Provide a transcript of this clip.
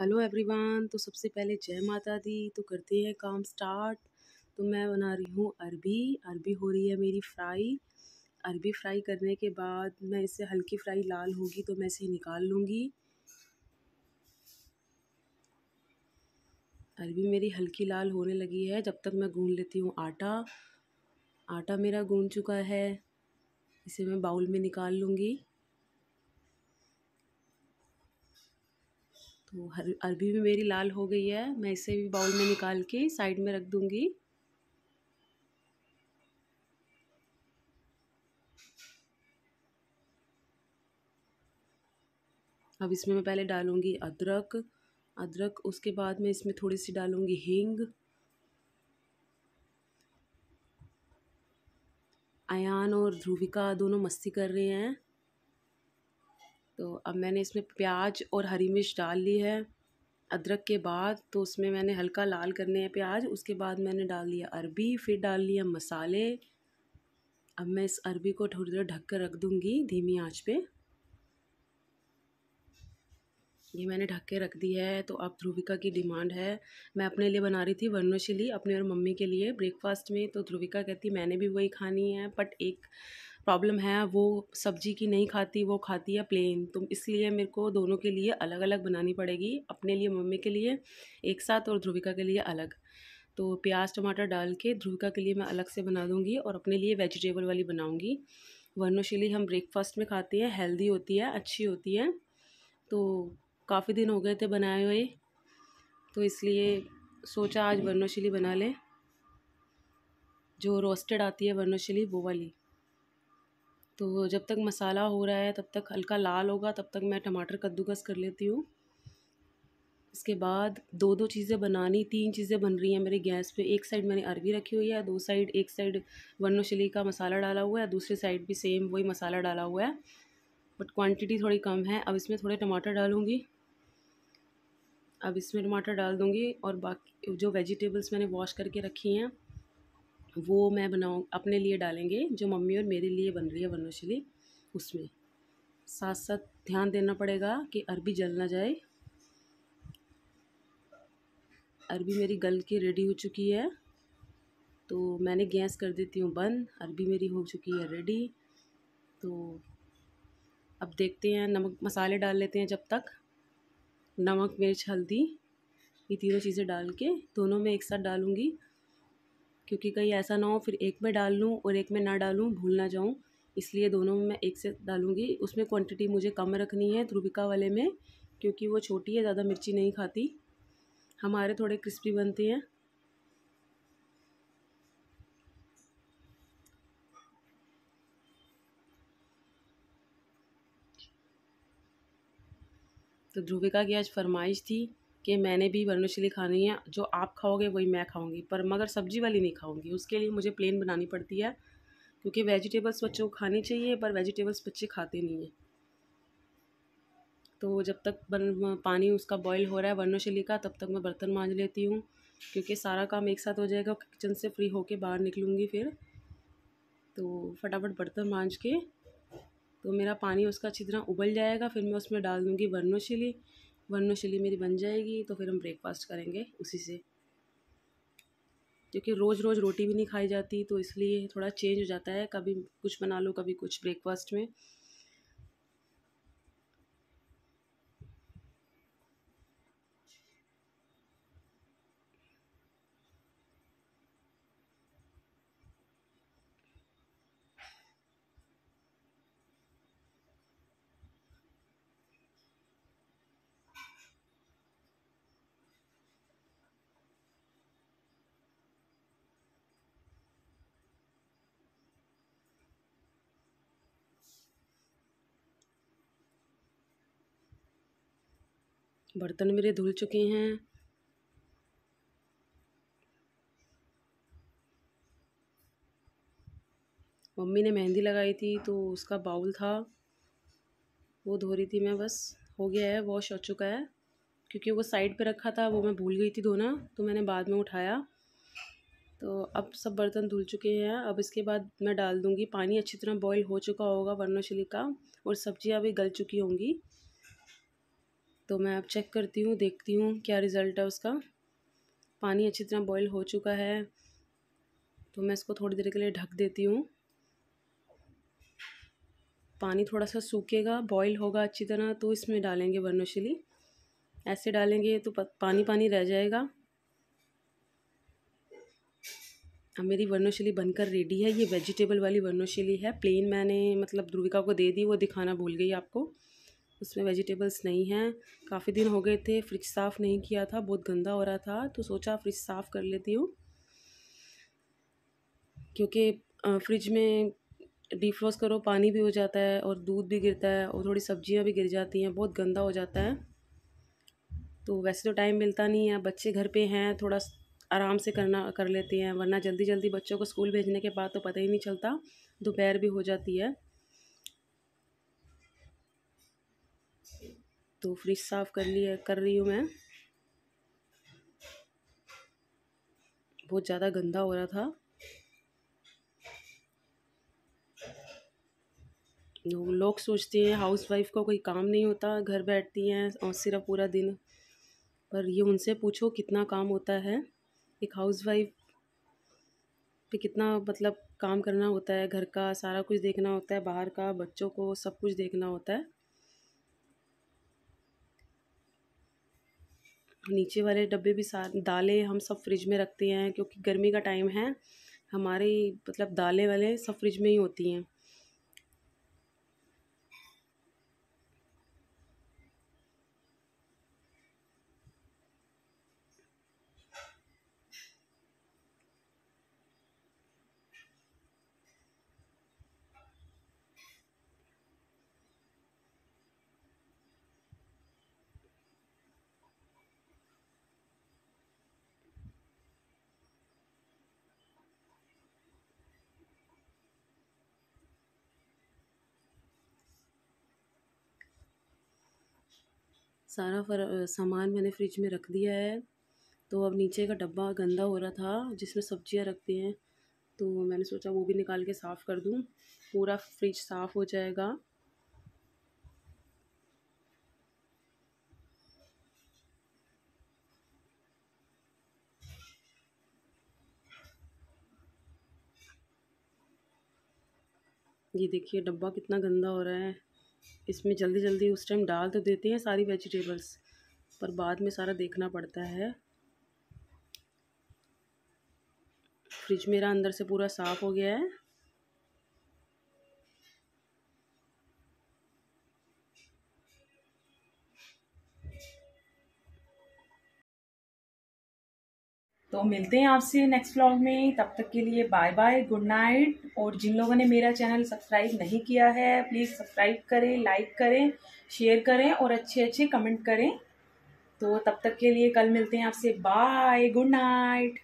hello everyone तो सबसे पहले जय माता दी तो करते हैं काम स्टार्ट तो मैं बना रही हूँ अरबी अरबी हो रही है मेरी फ्राई अरबी फ्राई करने के बाद मैं इसे हल्की फ्राई लाल होगी तो मैं इसे निकाल लूँगी अरबी मेरी हल्की लाल होने लगी है जब तक मैं गून लेती हूँ आटा आटा मेरा गून चुका है इसे मैं बाउल में निकाल लूँगी तो अरबी भी मेरी लाल हो गई है मैं इसे भी बाउल में निकाल के साइड में रख दूँगी अब इसमें मैं पहले डालूँगी अदरक अदरक उसके बाद मैं इसमें थोड़ी सी डालूँगी हींग अन और ध्रुविका दोनों मस्ती कर रहे हैं तो अब मैंने इसमें प्याज और हरी मिर्च डाल ली है अदरक के बाद तो उसमें मैंने हल्का लाल करने हैं प्याज उसके बाद मैंने डाल दिया अरबी फिर डाल लिया मसाले अब मैं इस अरबी को थोड़ी देर ढक कर रख दूँगी धीमी आंच पे ये मैंने ढक के रख दी है तो अब ध्रुविका की डिमांड है मैं अपने लिए बना रही थी वर्नोशिली अपने और मम्मी के लिए ब्रेकफास्ट में तो ध्रुविका कहती मैंने भी वही खानी है बट एक प्रॉब्लम है वो सब्ज़ी की नहीं खाती वो खाती है प्लेन तो इसलिए मेरे को दोनों के लिए अलग अलग बनानी पड़ेगी अपने लिए मम्मी के लिए एक साथ और ध्रुविका के लिए अलग तो प्याज टमाटर डाल के ध्रुविका के लिए मैं अलग से बना दूँगी और अपने लिए वेजिटेबल वाली बनाऊँगी वर्नोशिली हम ब्रेकफास्ट में खाते हैं हेल्दी होती है अच्छी होती है तो काफ़ी दिन हो गए थे बनाए हुए तो इसलिए सोचा आज वर्नोशिली बना लें जो रोस्टेड आती है वर्नोशिली वो वाली तो जब तक मसाला हो रहा है तब तक हल्का लाल होगा तब तक मैं टमाटर कद्दूकस कर लेती हूँ इसके बाद दो दो चीज़ें बनानी तीन चीज़ें बन रही हैं मेरे गैस पे एक साइड मैंने अरबी रखी हुई है दो साइड एक साइड वनो चिली का मसाला डाला हुआ है दूसरी साइड भी सेम वही मसाला डाला हुआ है बट क्वांटिटी थोड़ी कम है अब इसमें थोड़े टमाटर डालूँगी अब इसमें टमाटर डाल दूँगी और बाकी जो वेजिटेबल्स मैंने वॉश करके रखी हैं वो मैं बनाऊँ अपने लिए डालेंगे जो मम्मी और मेरे लिए बन रही है वनोशली उसमें साथ साथ ध्यान देना पड़ेगा कि अरबी जल ना जाए अरबी मेरी गल के रेडी हो चुकी है तो मैंने गैस कर देती हूँ बंद अरबी मेरी हो चुकी है रेडी तो अब देखते हैं नमक मसाले डाल लेते हैं जब तक नमक मिर्च हल्दी ये तीनों चीज़ें डाल के दोनों में एक साथ डालूँगी क्योंकि कहीं ऐसा ना हो फिर एक में डाल लूँ और एक में ना डालूँ भूल ना जाऊँ इसलिए दोनों में मैं एक से डालूँगी उसमें क्वांटिटी मुझे कम रखनी है ध्रुविका वाले में क्योंकि वो छोटी है ज़्यादा मिर्ची नहीं खाती हमारे थोड़े क्रिस्पी बनते हैं तो ध्रुविका की आज फरमाइश थी कि मैंने भी वर्णोशली खानी है जो आप खाओगे वही मैं खाऊंगी पर मगर सब्ज़ी वाली नहीं खाऊंगी उसके लिए मुझे प्लेन बनानी पड़ती है क्योंकि वेजिटेबल्स बच्चों को खानी चाहिए पर वेजिटेबल्स बच्चे खाते नहीं हैं तो जब तक बन पानी उसका बॉयल हो रहा है वर्णोशली का तब तक मैं बर्तन मांज लेती हूँ क्योंकि सारा काम एक साथ हो जाएगा किचन से फ्री होके बाहर निकलूँगी फिर तो फटाफट बर्तन मांज के तो मेरा पानी उसका अच्छी तरह उबल जाएगा फिर मैं उसमें डाल दूँगी वर्णोशली वन में चिली मेरी बन जाएगी तो फिर हम ब्रेकफास्ट करेंगे उसी से क्योंकि रोज़ रोज़ रोटी भी नहीं खाई जाती तो इसलिए थोड़ा चेंज हो जाता है कभी कुछ बना लो कभी कुछ ब्रेकफास्ट में बर्तन मेरे धुल चुके हैं मम्मी ने मेहंदी लगाई थी तो उसका बाउल था वो धो रही थी मैं बस हो गया है वॉश हो चुका है क्योंकि वो साइड पे रखा था वो मैं भूल गई थी धोना तो मैंने बाद में उठाया तो अब सब बर्तन धुल चुके हैं अब इसके बाद मैं डाल दूँगी पानी अच्छी तरह बॉईल हो चुका होगा वर्नोशली का और सब्जियाँ भी गल चुकी होंगी तो मैं अब चेक करती हूँ देखती हूँ क्या रिज़ल्ट है उसका पानी अच्छी तरह बॉईल हो चुका है तो मैं इसको थोड़ी देर के लिए ढक देती हूँ पानी थोड़ा सा सूखेगा बॉईल होगा अच्छी तरह तो इसमें डालेंगे वर्नोशली ऐसे डालेंगे तो पानी पानी रह जाएगा अब मेरी वर्नोशली बनकर रेडी है ये वेजिटेबल वाली वर्नोशली है प्लेन मैंने मतलब ध्रुविका को दे दी वो दिखाना भूल गई आपको उसमें वेजिटेबल्स नहीं हैं काफ़ी दिन हो गए थे फ्रिज साफ़ नहीं किया था बहुत गंदा हो रहा था तो सोचा फ्रिज साफ़ कर लेती हूँ क्योंकि फ्रिज में डिफ्रोज करो पानी भी हो जाता है और दूध भी गिरता है और थोड़ी सब्जियां भी गिर जाती हैं बहुत गंदा हो जाता है तो वैसे तो टाइम मिलता नहीं है बच्चे घर पे हैं थोड़ा आराम से करना कर लेते हैं वरना जल्दी जल्दी बच्चों को स्कूल भेजने के बाद तो पता ही नहीं चलता दोपहर भी हो जाती है तो फ्रिज साफ़ कर लिया कर रही हूँ मैं बहुत ज़्यादा गंदा हो रहा था लोग सोचते हैं हाउस वाइफ का को कोई काम नहीं होता घर बैठती हैं और सिर्फ पूरा दिन पर ये उनसे पूछो कितना काम होता है एक हाउस वाइफ पे कितना मतलब काम करना होता है घर का सारा कुछ देखना होता है बाहर का बच्चों को सब कुछ देखना होता है नीचे वाले डब्बे भी सारे दालें हम सब फ्रिज में रखते हैं क्योंकि गर्मी का टाइम है हमारी मतलब दालें वाले सब फ्रिज में ही होती हैं सारा फर सामान मैंने फ्रिज में रख दिया है तो अब नीचे का डब्बा गंदा हो रहा था जिसमें सब्जियां रखते हैं तो मैंने सोचा वो भी निकाल के साफ़ कर दूं पूरा फ्रिज साफ़ हो जाएगा ये देखिए डब्बा कितना गंदा हो रहा है इसमें जल्दी जल्दी उस टाइम डाल तो देते हैं सारी वेजिटेबल्स पर बाद में सारा देखना पड़ता है फ्रिज मेरा अंदर से पूरा साफ़ हो गया है मिलते हैं आपसे नेक्स्ट व्लॉग में तब तक के लिए बाय बाय गुड नाइट और जिन लोगों ने मेरा चैनल सब्सक्राइब नहीं किया है प्लीज़ सब्सक्राइब करें लाइक करें शेयर करें और अच्छे अच्छे कमेंट करें तो तब तक के लिए कल मिलते हैं आपसे बाय गुड नाइट